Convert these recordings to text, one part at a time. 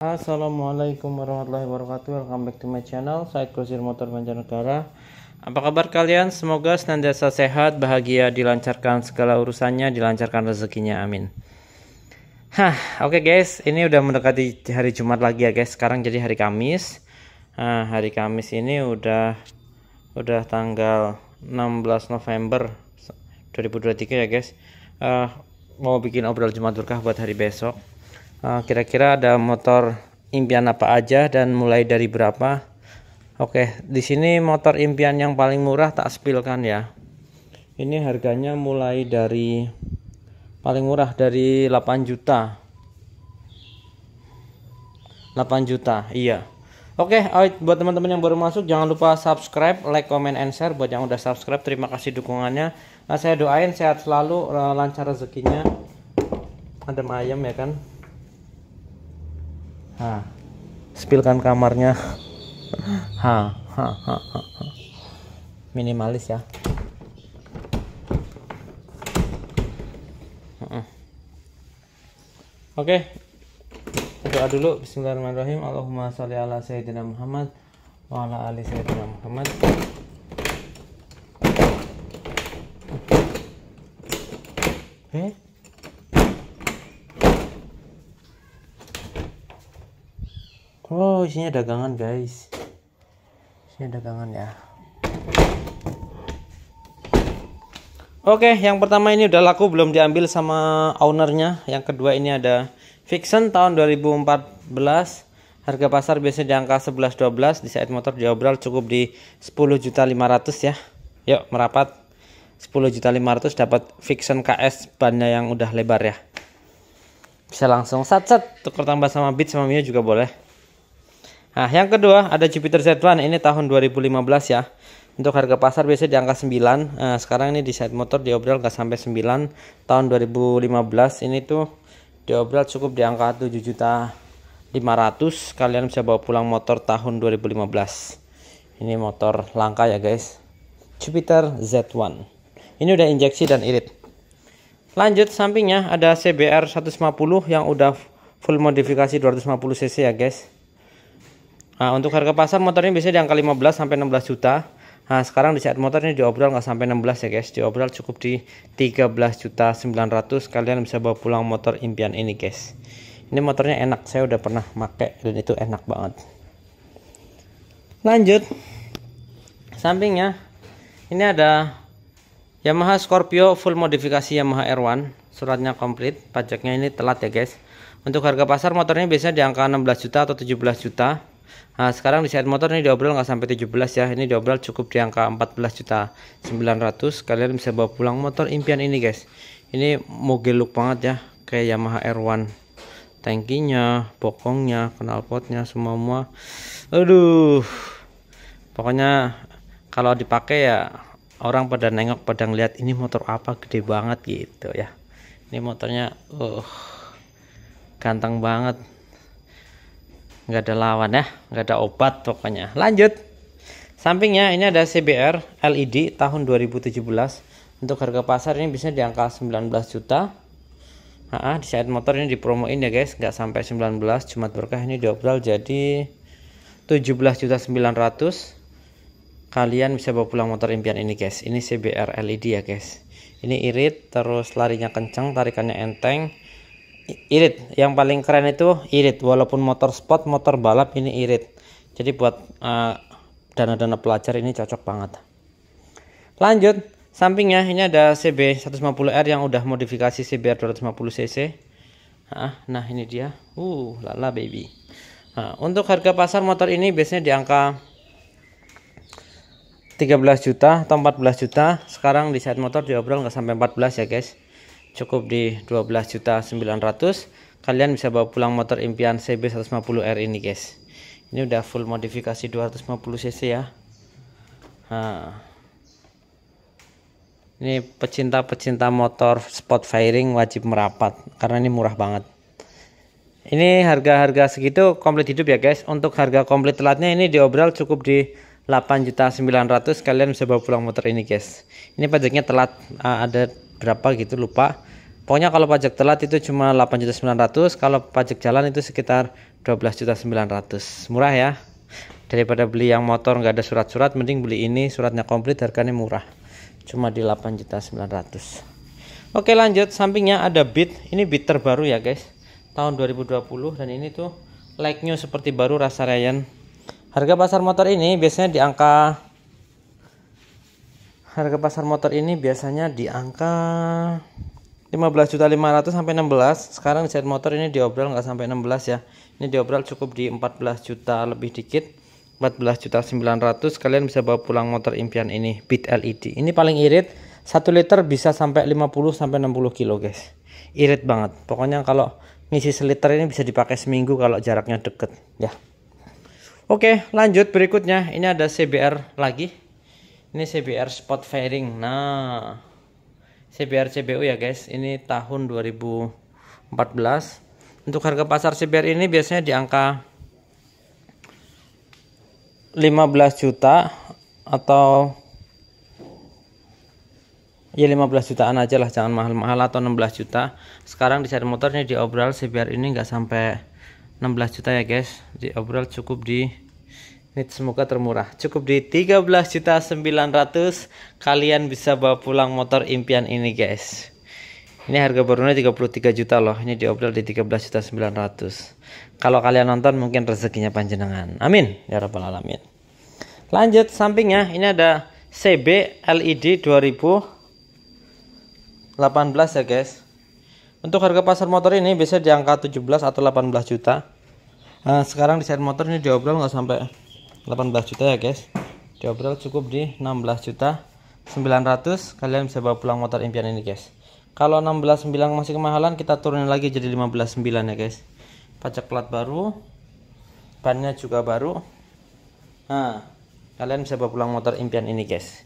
Assalamualaikum warahmatullahi wabarakatuh Welcome back to my channel Said Kusir Motor Banjarnegara Apa kabar kalian? Semoga senantiasa sehat, bahagia, dilancarkan segala urusannya Dilancarkan rezekinya, amin Hah, oke okay guys Ini udah mendekati hari Jumat lagi ya guys Sekarang jadi hari Kamis nah, Hari Kamis ini udah Udah tanggal 16 November 2023 ya guys uh, Mau bikin obrol Jumat berkah buat hari besok Ah, kira-kira ada motor impian apa aja dan mulai dari berapa Oke di sini motor impian yang paling murah tak spilkan ya ini harganya mulai dari paling murah dari 8 juta 8 juta iya Oke, okay, buat teman-teman yang baru masuk jangan lupa subscribe, like, comment, and share. Buat yang udah subscribe, terima kasih dukungannya. Nah, saya doain sehat selalu, eh, lancar rezekinya. Ada ayam ya kan ha spilkan kamarnya ha ha ha, ha, ha. minimalis ya Oke, okay. doa dulu Bismillahirrahmanirrahim. Allahumma sholli ala sayyidina Muhammad wa ala ali sayyidina Muhammad. Eh? oh isinya dagangan guys isinya dagangan ya Oke, yang pertama ini udah laku belum diambil sama ownernya. Yang kedua ini ada Fixon tahun 2014. Harga pasar biasanya di angka 11-12. Di saat motor diobral cukup di 10.500 ya. Yuk merapat. 10.500 dapat Fixon KS bannya yang udah lebar ya. Bisa langsung sat-sat tukar tambah sama Beat sama Mio juga boleh. Nah, yang kedua ada Jupiter Z1 ini tahun 2015 ya. Untuk harga pasar biasanya di angka 9. Nah, eh, sekarang ini di side motor diobral gak sampai 9. Tahun 2015 ini tuh diobral cukup di angka 7 juta 500 kalian bisa bawa pulang motor tahun 2015. Ini motor langka ya, guys. Jupiter Z1. Ini udah injeksi dan irit. Lanjut sampingnya ada CBR 150 yang udah full modifikasi 250 cc ya, guys Nah, untuk harga pasar motornya biasanya di angka 15 sampai 16 juta. Nah, sekarang di saat motor ini diobrol nggak sampai 16 ya guys. Diobrol cukup di 13 juta 900 kalian bisa bawa pulang motor impian ini guys. Ini motornya enak, saya udah pernah pakai dan itu enak banget. Lanjut. Sampingnya ini ada Yamaha Scorpio full modifikasi Yamaha R1 suratnya komplit pajaknya ini telat ya guys untuk harga pasar motornya biasanya di angka 16 juta atau 17 juta Nah, sekarang di saat motor ini diobrol nggak sampai 17 ya. Ini diobrol cukup di angka 14 juta 900. Kalian bisa bawa pulang motor impian ini, guys. Ini moge look banget ya, kayak Yamaha R1. tankinya bokongnya, knalpotnya semua-semua. Aduh. Pokoknya kalau dipakai ya orang pada nengok pada ngeliat ini motor apa gede banget gitu ya. Ini motornya uh ganteng banget nggak ada lawan ya nggak ada obat pokoknya lanjut sampingnya ini ada CBR LED tahun 2017 untuk harga pasar ini bisa di angka 19 juta ah di saat motor ini dipromoin ya guys nggak sampai 19 cuma berkah ini diobrol jadi 17 juta 900 kalian bisa bawa pulang motor impian ini guys ini CBR LED ya guys ini irit terus larinya kenceng tarikannya enteng irit yang paling keren itu irit walaupun motor sport motor balap ini irit jadi buat eh, dana-dana uh, pelajar ini cocok banget lanjut sampingnya ini ada CB 150R yang udah modifikasi CBR 250cc nah ini dia uh lala baby nah, untuk harga pasar motor ini biasanya di angka 13 juta atau 14 juta sekarang di saat motor diobrol nggak sampai 14 ya guys cukup di 12.900 kalian bisa bawa pulang motor impian CB 150R ini guys ini udah full modifikasi 250cc ya ha. Nah. ini pecinta-pecinta motor spot firing wajib merapat karena ini murah banget ini harga-harga segitu komplit hidup ya guys untuk harga komplit telatnya ini diobral cukup di 8.900 kalian bisa bawa pulang motor ini guys ini pajaknya telat ah, ada berapa gitu lupa pokoknya kalau pajak telat itu cuma 8.900 kalau pajak jalan itu sekitar 12.900 murah ya daripada beli yang motor nggak ada surat-surat mending beli ini suratnya komplit harganya murah cuma di 8.900 oke lanjut sampingnya ada bit ini bit terbaru ya guys tahun 2020 dan ini tuh like new seperti baru rasa Ryan harga pasar motor ini biasanya di angka harga pasar motor ini biasanya di angka 15.500 sampai 16 sekarang set motor ini diobral nggak sampai 16 ya ini diobral cukup di 14 juta lebih dikit 14 juta 900 kalian bisa bawa pulang motor impian ini Beat LED ini paling irit 1 liter bisa sampai 50 sampai 60 kilo guys irit banget pokoknya kalau ngisi seliter ini bisa dipakai seminggu kalau jaraknya deket ya oke lanjut berikutnya ini ada CBR lagi ini CBR spot fairing nah CBR CBU ya guys ini tahun 2014 untuk harga pasar CBR ini biasanya di angka 15 juta atau ya 15 jutaan aja lah jangan mahal-mahal atau 16 juta sekarang di cari motornya di obral CBR ini nggak sampai 16 juta ya guys di obral cukup di ini semoga termurah. Cukup di juta 13.900 kalian bisa bawa pulang motor impian ini, guys. Ini harga barunya 33 juta loh. Ini diobral di juta 13.900. Kalau kalian nonton mungkin rezekinya panjenengan. Amin ya rabbal alamin. Lanjut sampingnya ini ada CB LED 2000 18 ya, guys. Untuk harga pasar motor ini bisa di angka 17 atau 18 juta. Nah, sekarang desain motor ini diobrol nggak sampai 18 juta ya guys diobrol cukup di 16 juta 900 kalian bisa bawa pulang motor impian ini guys kalau 16.9 masih kemahalan kita turunin lagi jadi 15.9 ya guys pajak plat baru bannya juga baru nah kalian bisa bawa pulang motor impian ini guys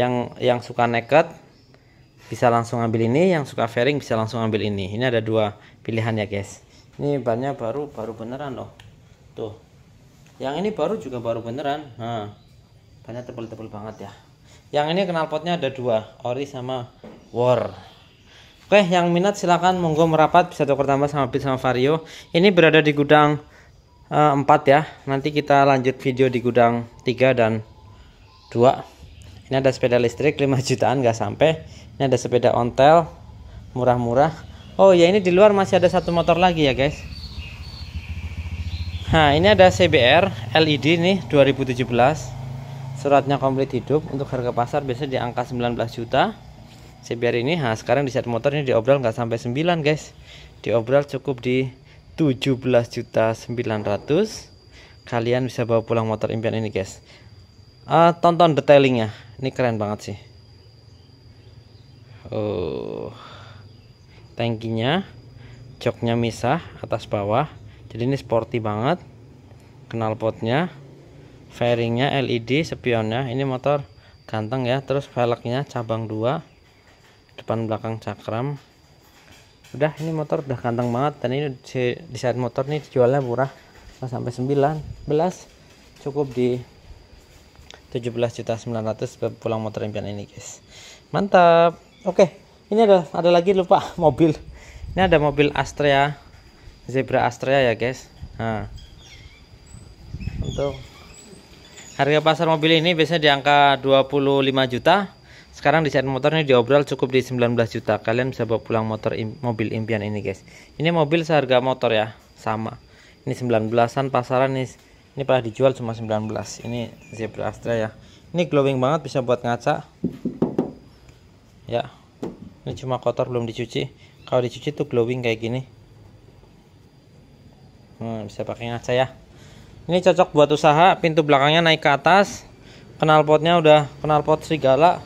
yang yang suka nekat bisa langsung ambil ini yang suka fairing bisa langsung ambil ini ini ada dua pilihan ya guys ini bannya baru baru beneran loh tuh yang ini baru juga baru beneran nah banyak tebel-tebel banget ya yang ini knalpotnya ada dua ori sama war oke yang minat silahkan monggo merapat bisa tukar tambah sama bit sama vario ini berada di gudang uh, eh, 4 ya nanti kita lanjut video di gudang 3 dan 2 ini ada sepeda listrik 5 jutaan nggak sampai ini ada sepeda ontel murah-murah oh ya ini di luar masih ada satu motor lagi ya guys Nah ini ada CBR LED nih 2017 Suratnya komplit hidup Untuk harga pasar biasa di angka 19 juta CBR ini nah sekarang di set motor ini diobral nggak sampai 9 guys Diobral cukup di 17 juta 900 Kalian bisa bawa pulang motor impian ini guys uh, Tonton detailingnya Ini keren banget sih Oh Tangkinya Joknya misah atas bawah jadi ini sporty banget knalpotnya fairingnya LED spionnya ini motor ganteng ya terus velgnya cabang 2 depan belakang cakram udah ini motor udah ganteng banget dan ini di saat motor ini dijualnya murah sampai 19 cukup di juta 17 900 pulang motor impian ini guys mantap oke ini ada ada lagi lupa mobil ini ada mobil Astrea zebra astrea ya guys nah. untuk harga pasar mobil ini biasanya di angka 25 juta sekarang di desain motornya diobrol cukup di 19 juta kalian bisa bawa pulang motor im mobil impian ini guys ini mobil seharga motor ya sama ini 19an pasaran nih ini pernah dijual cuma 19 ini zebra astrea ya ini glowing banget bisa buat ngaca ya ini cuma kotor belum dicuci kalau dicuci tuh glowing kayak gini nah, bisa pakai ngaca ya ini cocok buat usaha pintu belakangnya naik ke atas knalpotnya udah knalpot serigala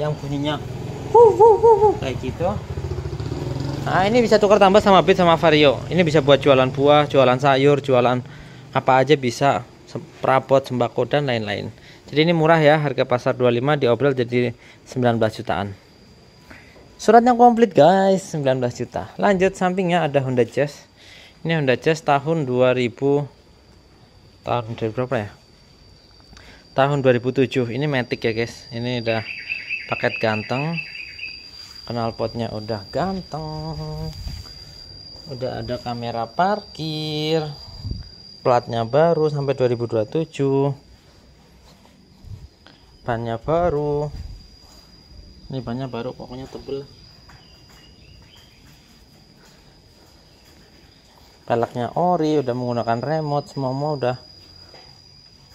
yang bunyinya wuh, wuh, wuh, kayak gitu nah ini bisa tukar tambah sama bit sama vario ini bisa buat jualan buah jualan sayur jualan apa aja bisa perabot sembako dan lain-lain jadi ini murah ya harga pasar 25 diobrol jadi 19 jutaan suratnya komplit guys 19 juta lanjut sampingnya ada Honda Jazz ini Honda Jazz tahun 2000 tahun dari berapa ya tahun 2007 ini Matic ya guys ini udah paket ganteng knalpotnya udah ganteng udah ada kamera parkir platnya baru sampai 2027 bannya baru ini bannya baru pokoknya tebel velgnya ori udah menggunakan remote semua semua udah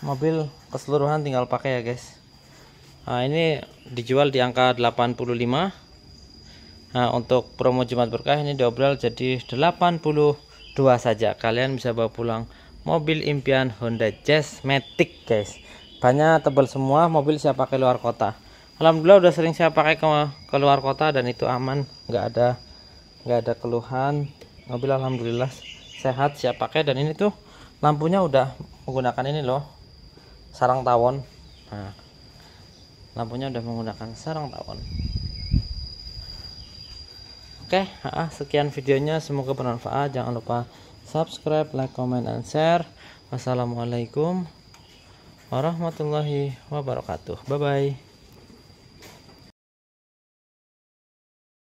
mobil keseluruhan tinggal pakai ya guys nah ini dijual di angka 85 nah untuk promo Jumat berkah ini dobral jadi 82 saja kalian bisa bawa pulang mobil impian Honda Jazz Matic guys Banyak tebal semua mobil saya pakai luar kota Alhamdulillah udah sering saya pakai ke, ke luar kota dan itu aman nggak ada nggak ada keluhan mobil Alhamdulillah sehat siap pakai dan ini tuh lampunya udah menggunakan ini loh sarang tawon nah, lampunya udah menggunakan sarang tawon oke ah, sekian videonya semoga bermanfaat jangan lupa subscribe like comment and share wassalamualaikum warahmatullahi wabarakatuh bye bye